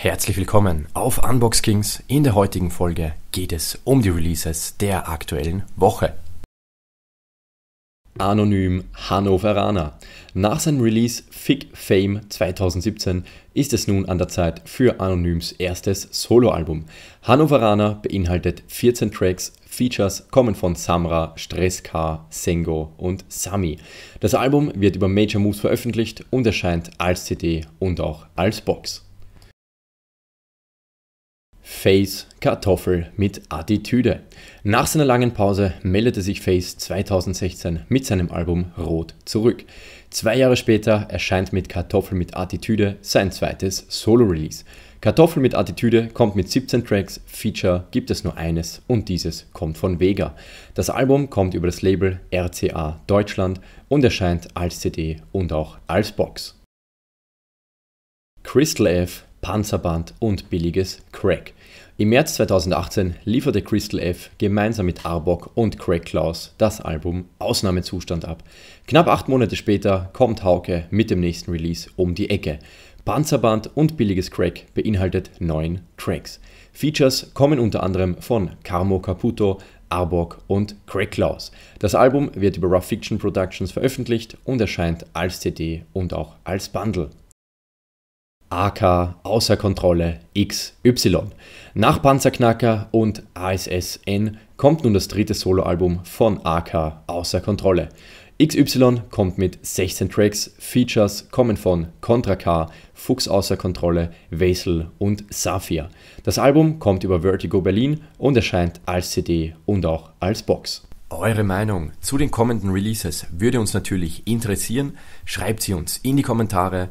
Herzlich willkommen auf Unbox Kings. In der heutigen Folge geht es um die Releases der aktuellen Woche. Anonym Hannoveraner. Nach seinem Release Fig Fame 2017 ist es nun an der Zeit für Anonyms erstes Soloalbum. Hannoveraner beinhaltet 14 Tracks, Features kommen von Samra, Stress K, Sengo und Sami. Das Album wird über Major Moves veröffentlicht und erscheint als CD und auch als Box. Face Kartoffel mit Attitüde. Nach seiner langen Pause meldete sich Face 2016 mit seinem Album Rot zurück. Zwei Jahre später erscheint mit Kartoffel mit Attitüde sein zweites Solo-Release. Kartoffel mit Attitüde kommt mit 17 Tracks, Feature gibt es nur eines und dieses kommt von Vega. Das Album kommt über das Label RCA Deutschland und erscheint als CD und auch als Box. Crystal F Panzerband und billiges Crack. Im März 2018 lieferte Crystal F gemeinsam mit Arbok und Craig Klaus das Album Ausnahmezustand ab. Knapp acht Monate später kommt Hauke mit dem nächsten Release um die Ecke. Panzerband und billiges Crack beinhaltet neun Tracks. Features kommen unter anderem von Carmo Caputo, Arbok und Craig Klaus. Das Album wird über Rough Fiction Productions veröffentlicht und erscheint als CD und auch als Bundle. AK außer Kontrolle XY. Nach Panzerknacker und ASSN kommt nun das dritte Soloalbum von AK außer Kontrolle. XY kommt mit 16 Tracks, Features kommen von Contra K, Fuchs außer Kontrolle, Wesel und Safia. Das Album kommt über Vertigo Berlin und erscheint als CD und auch als Box. Eure Meinung zu den kommenden Releases würde uns natürlich interessieren. Schreibt sie uns in die Kommentare